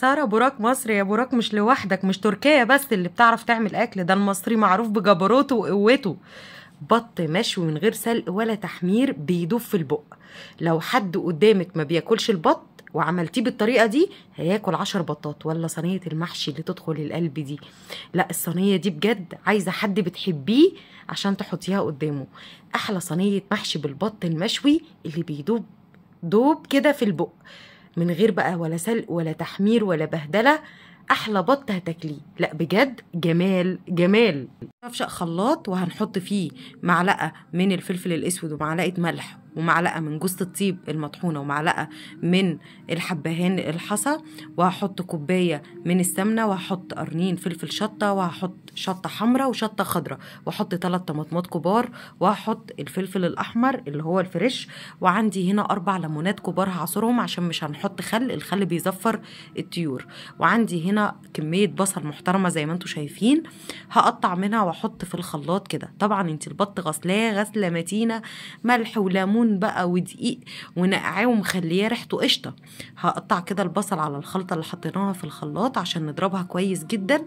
سارة بوراك مصري يا بوراك مش لوحدك مش تركيا بس اللي بتعرف تعمل أكل ده المصري معروف بجبروته وقوته بط مشوي من غير سلق ولا تحمير بيدوب في البق لو حد قدامك ما بياكلش البط وعملتيه بالطريقه دي هياكل عشر بطات ولا صينيه المحشي اللي تدخل القلب دي لا الصينيه دي بجد عايزه حد بتحبيه عشان تحطيها قدامه احلى صينيه محشي بالبط المشوي اللي بيدوب دوب كده في البق من غير بقى ولا سلق ولا تحمير ولا بهدله احلى بط هتاكليه لا بجد جمال جمال نفشق خلاط وهنحط فيه معلقه من الفلفل الاسود ومعلقه ملح ومعلقة من جوزة الطيب المطحونة ومعلقة من الحبهان الحصى وهحط كوباية من السمنة وهحط قرنين فلفل شطة وهحط شطة حمراء وشطة خضراء وهحط ثلاث طماطمات كبار وهحط الفلفل الأحمر اللي هو الفريش وعندي هنا أربع ليمونات كبار هعصرهم عشان مش هنحط خل الخل بيزفر الطيور وعندي هنا كمية بصل محترمة زي ما انتم شايفين هقطع منها واحط في الخلاط كده طبعا انت البط غسلاه غسلة متينة ملح وليمون كمون بقى ودقيق ونقعاه ومخليه ريحته قشطه هقطع كده البصل على الخلطه اللي حطيناها في الخلاط عشان نضربها كويس جدا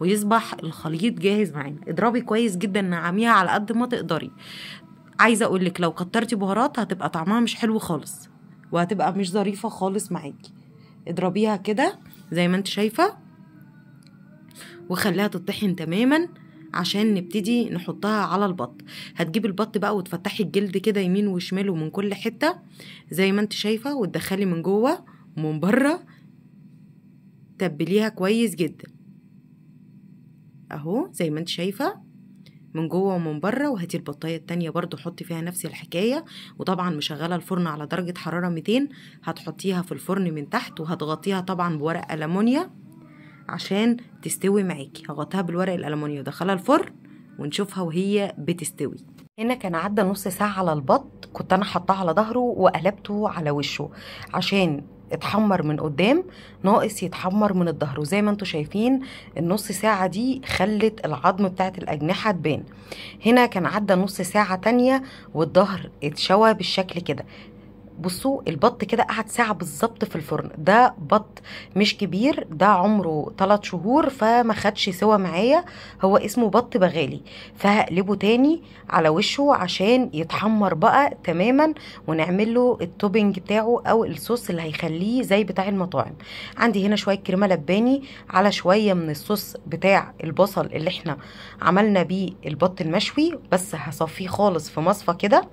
ويصبح الخليط جاهز معانا اضربي كويس جدا نعميها على قد ما تقدري عايزه اقول لك لو كترتي بهارات هتبقى طعمها مش حلو خالص وهتبقى مش ظريفه خالص معاكي اضربيها كده زي ما انت شايفه وخليها تطحن تماما عشان نبتدي نحطها على البط هتجيب البط بقى وتفتحي الجلد كده يمين وشمال ومن كل حتة زي ما انت شايفة وتدخلي من جوه ومن بره تبليها كويس جدا اهو زي ما انت شايفه من جوه ومن بره وهاتي البطايه التانية برضو حطي فيها نفس الحكايه وطبعا مشغله الفرن على درجه حراره 200 هتحطيها في الفرن من تحت وهتغطيها طبعا بورق المونيا عشان تستوي معاكي هغطيها بالورق الالومنيوم وادخلها الفرن ونشوفها وهي بتستوي هنا كان عدى نص ساعه على البط كنت انا حطاه على ظهره وقلبته على وشه عشان اتحمر من قدام ناقص يتحمر من الظهر وزي ما انتم شايفين النص ساعة دي خلت العظم بتاعت الأجنحة تبان هنا كان عدى نص ساعة تانية والظهر اتشوى بالشكل كده بصوا البط كده قعد ساعة بالظبط في الفرن ده بط مش كبير ده عمره 3 شهور فما خدش سوا معايا هو اسمه بط بغالي فهقلبه تاني على وشه عشان يتحمر بقى تماما ونعمل له التوبنج بتاعه او الصوص اللي هيخليه زي بتاع المطاعم عندي هنا شوية كريمة لباني على شوية من الصوص بتاع البصل اللي احنا عملنا بيه البط المشوي بس هصفيه خالص في مصفى كده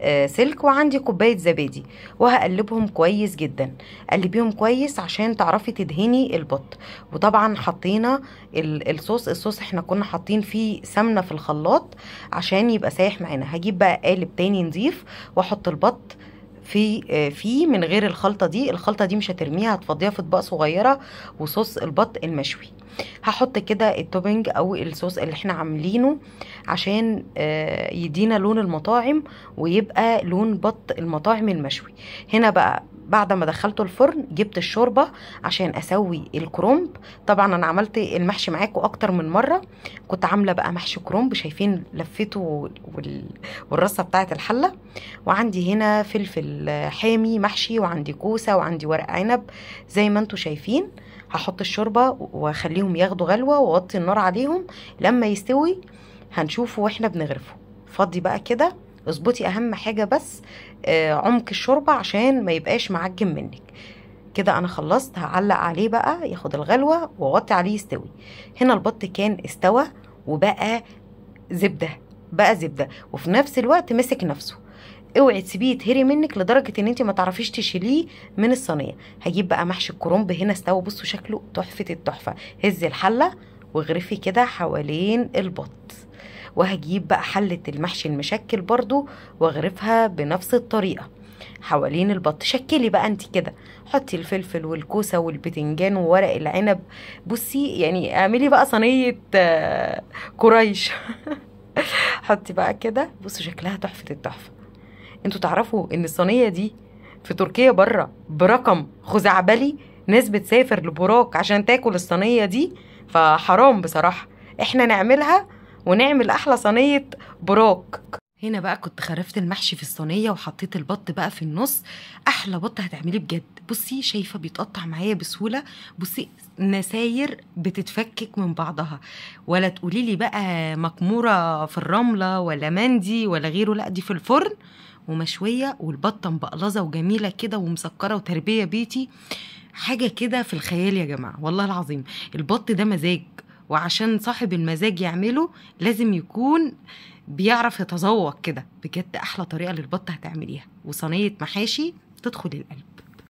آه، سلك وعندي كوباية زبادي دي وهقلبهم كويس جدا قلبيهم كويس عشان تعرفي تدهني البط وطبعا حطينا الصوص الصوص احنا كنا حاطين فيه سمنه في الخلاط عشان يبقى سايح معانا هجيب بقى قالب تاني نضيف واحط البط في آه، فيه من غير الخلطه دي الخلطه دي مش هترميها هتفضيها في اطباق صغيره وصوص البط المشوي هحط كده التوبنج او الصوص اللي احنا عاملينه عشان آه، يدينا لون المطاعم ويبقى لون بط المطاعم المشوي هنا بقى بعد ما دخلته الفرن جبت الشوربه عشان اسوي الكرومب طبعا انا عملت المحشي معاكم اكتر من مره كنت عامله بقى محشي كرومب شايفين لفته والرصه بتاعه الحله وعندي هنا فلفل حامي محشي وعندي كوسه وعندي ورق عنب زي ما انتم شايفين هحط الشوربه واخليهم ياخدوا غلوه واوطي النار عليهم لما يستوي هنشوفه واحنا بنغرفه فضي بقى كده اظبطي اهم حاجه بس آه، عمق الشوربه عشان ما يبقاش معجن منك كده انا خلصت هعلق عليه بقى ياخد الغلوه واغطي عليه يستوي هنا البط كان استوى وبقى زبده بقى زبده وفي نفس الوقت مسك نفسه اوعي تسيبيه يتهري منك لدرجه ان انت ما تعرفيش تشيليه من الصينيه هجيب بقى محشي الكرنب هنا استوى بصوا شكله تحفه التحفه هزي الحله واغرفي كده حوالين البط وهجيب بقى حلة المحشي المشكل برضو واغرفها بنفس الطريقة حوالين البط شكلي بقى انت كده حطي الفلفل والكوسه والبتنجان وورق العنب بصي يعني اعملي بقى صينيه قريش آه، حطي بقى كده بصوا شكلها تحفه التحفه انتوا تعرفوا ان الصينيه دي في تركيا بره برقم خزعبلي ناس بتسافر لبراك عشان تاكل الصينيه دي فحرام بصراحه احنا نعملها ونعمل احلى صينيه بروك هنا بقى كنت خرفت المحشي في الصينيه وحطيت البط بقى في النص احلى بط هتعمليه بجد بصي شايفه بيتقطع معايا بسهوله بصي نساير بتتفكك من بعضها ولا تقولي لي بقى مكموره في الرمله ولا مندي ولا غيره لا دي في الفرن ومشويه والبطه مبقلظه وجميله كده ومسكره وتربيه بيتي حاجه كده في الخيال يا جماعه والله العظيم البط ده مزاج وعشان صاحب المزاج يعمله لازم يكون بيعرف يتذوق كده بجد احلى طريقه للبطه هتعمليها وصينيه محاشي تدخل القلب